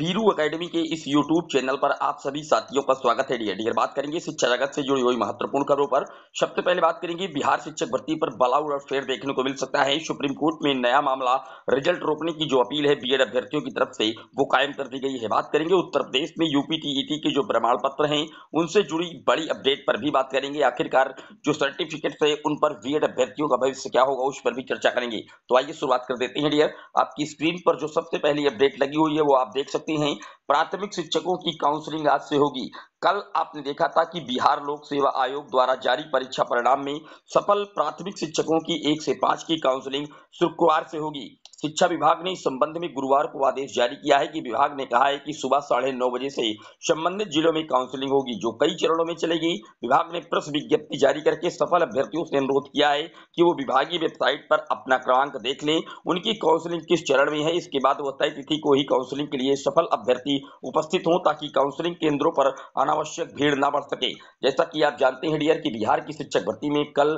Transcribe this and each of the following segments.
पीरू academy के इस YouTube channel पर आप सभी साथियों का स्वागत है डियर डियर बात करेंगे शिक्षा जगत से जुड़ी हुई महत्वपूर्ण खबरों पर सबसे पहले बात करेंगे बिहार शिक्षक भर्ती पर बला उड़ फेर देखने को मिल सकता है सुप्रीम कोर्ट में नया मामला रिजल्ट रोकने की जो अपील है बीएड अभ्यर्थियों की तरफ से वो कायम कर दी गई है बात करेंगे उत्तर प्रदेश में यूपी e के जो प्रमाण पत्र है उनसे जुड़ी बड़ी अपडेट पर भी बात करेंगे आखिरकार जो सर्टिफिकेट है उन पर बी अभ्यर्थियों का भविष्य क्या होगा उस पर भी चर्चा करेंगे तो आइए शुरुआत कर देते हैं डियर आपकी स्क्रीन पर जो सबसे पहली अपडेट लगी हुई है वो आप देख सकते सकते हैं प्राथमिक शिक्षकों की काउंसलिंग आज से होगी कल आपने देखा था कि बिहार लोक सेवा आयोग द्वारा जारी परीक्षा परिणाम में सफल प्राथमिक शिक्षकों की एक से पांच की काउंसलिंग शुक्रवार से होगी शिक्षा विभाग ने इस संबंध में गुरुवार को आदेश जारी किया है कि विभाग ने कहा है कि सुबह साढ़े नौ बजे से संबंधित जिलों में काउंसलिंग होगी जो कई चरणों में चलेगी विभाग ने प्रेस विज्ञप्ति जारी करके सफल अभ्यर्थियों से अनुरोध किया है कि वो विभागीय वेबसाइट पर अपना क्रमांक देख लें उनकी काउंसलिंग किस चरण में है इसके बाद वह तय तिथि को ही काउंसलिंग के लिए सफल अभ्यर्थी उपस्थित हों ताकि काउंसलिंग केंद्रों पर अनावश्यक भीड़ न बढ़ सके जैसा की आप जानते हैं डियर की बिहार की शिक्षक भर्ती में कल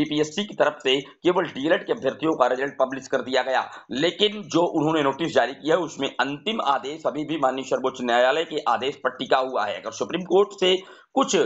बीपीएससी की तरफ से केवल डीएलएड e के अभ्यर्थियों का रिजल्ट पब्लिश कर दिया गया लेकिन जो उन्होंने नोटिस जारी किया है उसमें अंतिम आदेश अभी भी माननीय सर्वोच्च न्यायालय के आदेश पर टिका हुआ है अगर सुप्रीम कोर्ट से कुछ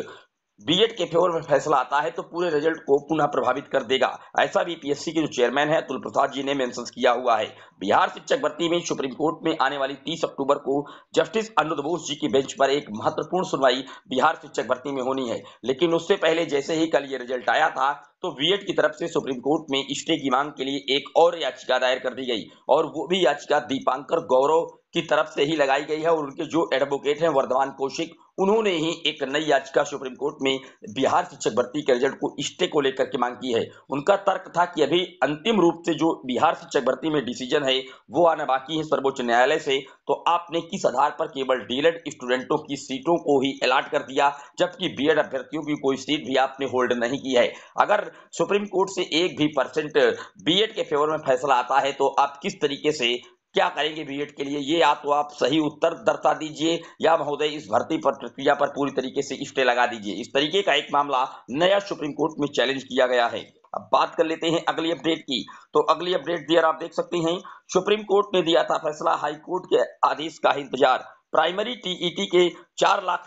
बीएड के फेवर में फैसला आता है तो पूरे रिजल्ट को पुनः प्रभावित कर देगा ऐसा भी पीएससी के जो चेयरमैन है अतुल प्रसाद जी ने मेंशन किया हुआ है बिहार शिक्षक भर्ती में सुप्रीम कोर्ट में आने वाली 30 अक्टूबर को जस्टिस अनुरुद्ध बोस जी की बेंच पर एक महत्वपूर्ण सुनवाई बिहार शिक्षक भर्ती में होनी है लेकिन उससे पहले जैसे ही कल ये रिजल्ट आया था तो बीएड की तरफ से सुप्रीम कोर्ट में स्टे की मांग के लिए एक और याचिका दायर कर दी गई और वो भी याचिका दीपांकर गौरव की तरफ से ही लगाई गई है और उनके जो एडवोकेट हैं वर्धमान कौशिक उन्होंने ही एक नई याचिका सुप्रीम कोर्ट में बिहार शिक्षक भर्ती के रिजल्ट को स्टे को लेकर के मांग की है उनका तर्क था कि अभी अंतिम रूप से जो बिहार शिक्षक भर्ती में डिसीजन है वो आना बाकी है सर्वोच्च न्यायालय से तो आपने किस आधार पर केवल डीएलएड स्टूडेंटों की सीटों को ही अलाट कर दिया जबकि बी अभ्यर्थियों की कोई सीट भी आपने होल्ड नहीं की है अगर सुप्रीम कोर्ट से एक भी परसेंट बी के फेवर में फैसला आता है तो आप किस तरीके से क्या करेंगे बी के लिए ये या तो आप सही उत्तर दर्शा दीजिए या महोदय इस भर्ती पर प्रक्रिया पर पूरी तरीके से स्टे लगा दीजिए इस तरीके का एक मामला नया सुप्रीम कोर्ट में चैलेंज किया गया है अब बात कर लेते हैं अगली अपडेट की तो अगली अपडेट दिया आप देख सकते हैं सुप्रीम कोर्ट ने दिया था फैसला हाई कोर्ट के आदेश का इंतजार प्राइमरी टीईटी के चार लाख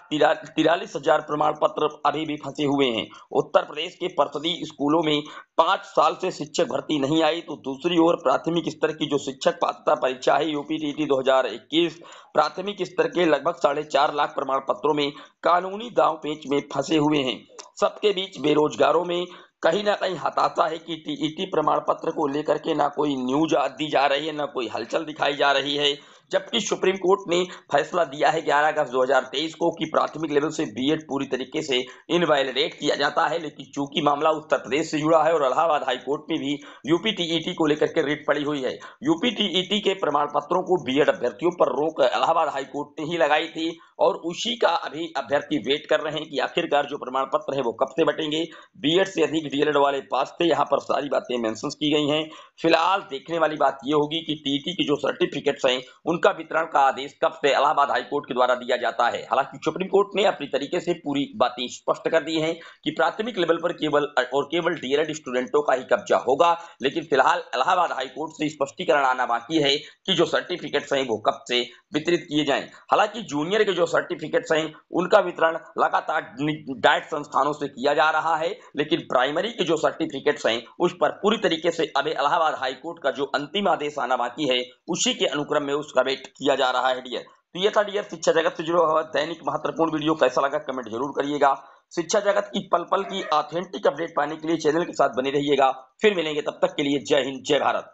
तिरालीस हजार प्रमाण पत्र अभी भी फंसे हुए हैं उत्तर प्रदेश के परसदी स्कूलों में पांच साल से शिक्षक भर्ती नहीं आई तो दूसरी ओर प्राथमिक स्तर की जो शिक्षक पात्रता परीक्षा है यूपी टीटी 2021 प्राथमिक स्तर के लगभग साढ़े चार लाख प्रमाण पत्रों में कानूनी दाव पेच में फंसे हुए हैं सबके बीच बेरोजगारों में कहीं ना कहीं हताशा है कि टीईटी प्रमाण पत्र को लेकर के ना कोई न्यूज दी जा रही है ना कोई हलचल दिखाई जा रही है जबकि सुप्रीम कोर्ट ने फैसला दिया है 11 अगस्त 2023 को कि प्राथमिक लेवल से बीएड पूरी तरीके से इनवैलिडेट किया जाता है लेकिन चूंकि मामला उत्तर प्रदेश से जुड़ा है और इलाहाबाद कोर्ट में भी यूपीटीईटी e को लेकर के रिट पड़ी हुई है यूपीटीईटी e के प्रमाण पत्रों को बीएड अभ्यर्थियों पर रोक इलाहाबाद हाईकोर्ट ने ही लगाई थी और उसी का अभी अभ्यर्थी वेट कर रहे हैं कि आखिरकार जो प्रमाण पत्र है वो कब से बटेंगे बीएड से अधिक डीएलएड वाले पास थे यहाँ पर सारी बातें मेंशन की गई हैं फिलहाल देखने वाली बात ये होगी कि टीटी की जो सर्टिफिकेट्स हैं उन उनका वितरण का आदेश कब से इलाहाबाद हाईकोर्ट के द्वारा दिया जाता है हालांकि सुप्रीम कोर्ट ने अपनी तरीके से पूरी बातें स्पष्ट कर दी हैं कि प्राथमिक लेवल पर केवल और केवल डीएलएड स्टूडेंटों का ही कब्जा होगा लेकिन फिलहाल इलाहाबाद हाईकोर्ट से स्पष्टीकरण आना बाकी है कि जो सर्टिफिकेट्स हैं वो कब से वितरित किए जाए हालांकि जूनियर के जो सर्टिफिकेट्स हैं उनका वितरण लगातार डायट संस्थानों से किया जा रहा है लेकिन प्राइमरी के जो सर्टिफिकेट्स हैं उस पर पूरी तरीके से अभी इलाहाबाद हाईकोर्ट का जो अंतिम आदेश आना बाकी है उसी के अनुक्रम में उसका जनरेट किया जा रहा है डियर तो ये था डियर शिक्षा जगत से जुड़ा हुआ दैनिक महत्वपूर्ण वीडियो कैसा लगा कमेंट जरूर करिएगा शिक्षा जगत की पल पल की ऑथेंटिक अपडेट पाने के लिए चैनल के साथ बने रहिएगा फिर मिलेंगे तब तक के लिए जय हिंद जय भारत